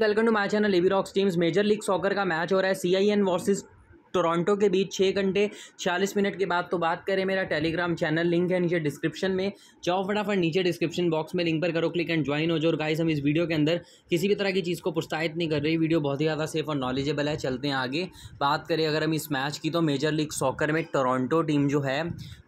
welcome to my channel Levi Rocks teams major league soccer का match हो रहा है C I N versus Toronto के बीच छः घंटे चालीस मिनट के बाद तो बात करें मेरा टेलीग्राम चैनल लिंक है नीचे डिस्क्रिप्शन में जाओ फटाफट नीचे डिस्क्रिप्शन बॉक्स में लिंक पर करो क्लिक एंड ज्वाइन हो जाओ और गाइस हम इस वीडियो के अंदर किसी भी तरह की चीज़ को प्रोत्साहित नहीं कर रही वीडियो बहुत ही ज़्यादा सेफ और नॉलेजेबल है चलते हैं आगे बात करें अगर हम इस मैच की तो मेजर लीग सॉकर में टोरंटो टीम जो है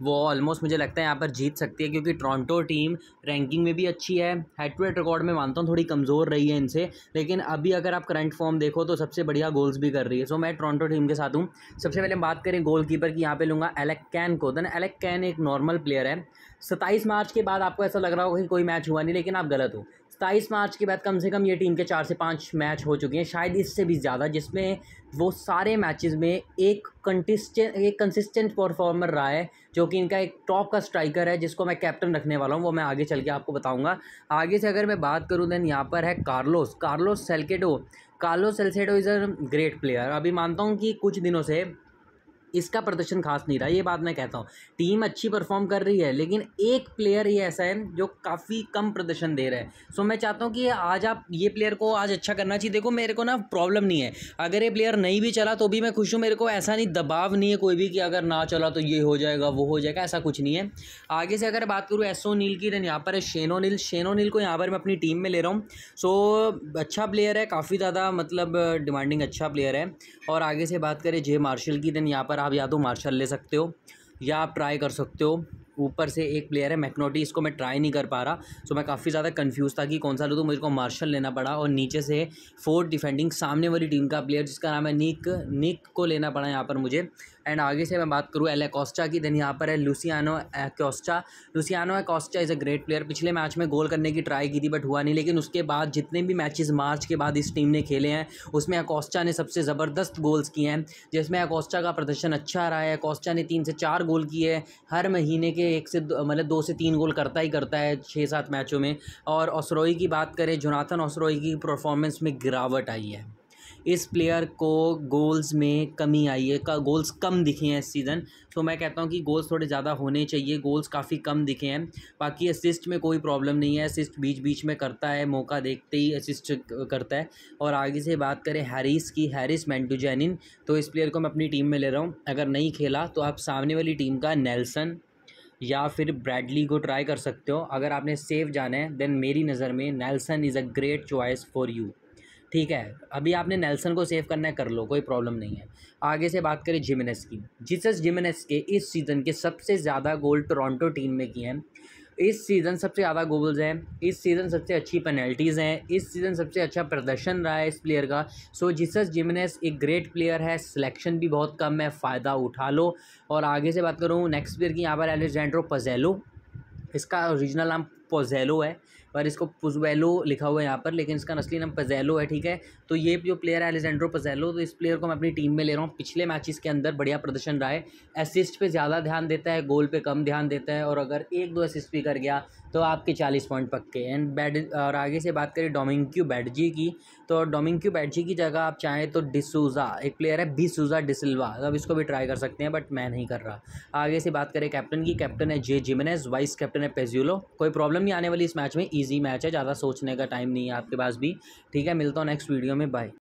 वो ऑलमोस्ट मुझे लगता है यहाँ पर जीत सकती है क्योंकि टोरंटो टीम रैंकिंग में भी अच्छी है हेड टू हेड रिकॉर्ड में मानता हूँ थोड़ी कमज़ोर रही है इनसे लेकिन अभी अगर आप करंट फॉर्म देखो तो सबसे बढ़िया गोल्स भी कर रही है सो मैं टोरंटो टीम के साथ हूँ सबसे पहले हम बात करें गोलकीपर की यहाँ पे लूँगा एलेक कैन को देन एलेक कैन एक नॉर्मल प्लेयर है सत्ताईस मार्च के बाद आपको ऐसा लग रहा होगा कि कोई मैच हुआ नहीं लेकिन आप गलत हो सत्ताईस मार्च के बाद कम से कम ये टीम के चार से पाँच मैच हो चुके हैं शायद इससे भी ज़्यादा जिसमें वो सारे मैचेस में एक कंटिस्टेंट एक कंसिस्टेंट परफॉर्मर रहा है जो कि इनका एक टॉप का स्ट्राइकर है जिसको मैं कैप्टन रखने वाला हूँ वो मैं आगे चल के आपको बताऊँगा आगे से अगर मैं बात करूँ दैन यहाँ पर है Carlos Carlos Salcedo Carlos Salcedo is a great player अभी मानता हूँ कि कुछ दिनों से इसका प्रदर्शन खास नहीं रहा ये बात मैं कहता हूँ टीम अच्छी परफॉर्म कर रही है लेकिन एक प्लेयर ही ऐसा है जो काफ़ी कम प्रदर्शन दे रहा है सो मैं चाहता हूँ कि आज आप ये प्लेयर को आज अच्छा करना चाहिए देखो मेरे को ना प्रॉब्लम नहीं है अगर ये प्लेयर नहीं भी चला तो भी मैं खुश हूँ मेरे को ऐसा नहीं दबाव नहीं है कोई भी कि अगर ना चला तो ये हो जाएगा वो हो जाएगा ऐसा कुछ नहीं है आगे से अगर बात करूँ एसओ नील की देन यहाँ पर है शेनो नील शेनो नील को यहाँ पर मैं अपनी टीम में ले रहा हूँ सो अच्छा प्लेयर है काफ़ी ज़्यादा मतलब डिमांडिंग अच्छा प्लेयर है और आगे से बात करें जे मार्शल की देन यहाँ पर आप या तो मार्शल ले सकते हो या आप ट्राई कर सकते हो ऊपर से एक प्लेयर है मैकनोटी इसको मैं ट्राई नहीं कर पा रहा सो मैं काफ़ी ज़्यादा कंफ्यूज था कि कौन सा लूँ तो मुझे को मार्शल लेना पड़ा और नीचे से फोर्थ डिफेंडिंग सामने वाली टीम का प्लेयर जिसका नाम है निक निक को लेना पड़ा यहाँ पर मुझे एंड आगे से मैं बात करूँ एलेकोस्टा की देन यहाँ पर है Luciano Acosta Luciano Acosta is a great player पिछले मैच में गोल करने की ट्राई की थी बट हुआ नहीं लेकिन उसके बाद जितने भी मैचेस मार्च के बाद इस टीम ने खेले हैं उसमें एक्स्टा ने सबसे ज़बरदस्त गोल्स किए हैं जिसमें एक्स्टा का प्रदर्शन अच्छा रहा है एक्स्टा ने तीन से चार गोल किए हैं हर महीने के एक से मतलब दो से तीन गोल करता ही करता है छः सात मैचों में और ओसरोई की बात करें जोनाथन ओसरोई की परफॉर्मेंस में गिरावट आई है इस प्लेयर को गोल्स में कमी आई है का गोल्स कम दिखे हैं इस सीज़न तो मैं कहता हूँ कि गोल्स थोड़े ज़्यादा होने चाहिए गोल्स काफ़ी कम दिखे हैं बाकी असिस्ट में कोई प्रॉब्लम नहीं है असिस्ट बीच बीच में करता है मौका देखते ही असिस्ट करता है और आगे से बात करें हैरिस की हैरिस मैंटूजैनिन तो इस प्लेयर को मैं अपनी टीम में ले रहा हूँ अगर नहीं खेला तो आप सामने वाली टीम का नेल्सन या फिर ब्रैडली को ट्राई कर सकते हो अगर आपने सेफ जाना है देन मेरी नज़र में Nelson is a great choice for you ठीक है अभी आपने नेल्सन को सेव करना है कर लो कोई प्रॉब्लम नहीं है आगे से बात करें जिमिनेस की जिसस जिमिनेस के इस सीज़न के सबसे ज़्यादा गोल टोरंटो टीम में किए हैं इस सीज़न सबसे ज़्यादा गोल्स हैं इस सीज़न सबसे अच्छी पेनल्टीज़ हैं इस सीज़न सबसे अच्छा प्रदर्शन रहा है इस प्लेयर का सो जिसस जिमिनेस एक ग्रेट प्लेयर है सिलेक्शन भी बहुत कम है फ़ायदा उठा लो और आगे से बात करूँ नेक्स्ट प्लेयर की यहाँ पर एलेक्जेंड्रो पजेलो इसका ओरिजिनल नाम पोजेलो है पर इसको पुजवेलो लिखा हुआ है यहाँ पर लेकिन इसका नस्ली नाम पजेलो है ठीक है तो ये जो प्लेयर है एलेजेंड्रो पजेलो तो इस प्लेयर को मैं अपनी टीम में ले रहा हूँ पिछले मैचेस के अंदर बढ़िया प्रदर्शन रहा है असिस्ट पे ज़्यादा ध्यान देता है गोल पे कम ध्यान देता है और अगर एक दो असिस्ट भी कर गया तो आपके चालीस पॉइंट पक्के एंड बैड और आगे से बात करें डोमिंक्यू बैटजी की तो डोमिंक्यू बैटजी की जगह आप चाहें तो डिसूज़ा एक प्लेयर है बीसूज़ा डिसल्वा अब इसको भी ट्राई कर सकते हैं बट मैं नहीं कर रहा आगे से बात करें कैप्टन की कैप्टन है जे जिमेनेस वाइस कैप्टन है पेज्यूलो कोई प्रॉब्लम नहीं आने वाली इस मैच में ईजी मैच है ज़्यादा सोचने का टाइम नहीं है आपके पास भी ठीक है मिलता हूँ नेक्स्ट वीडियो में बाय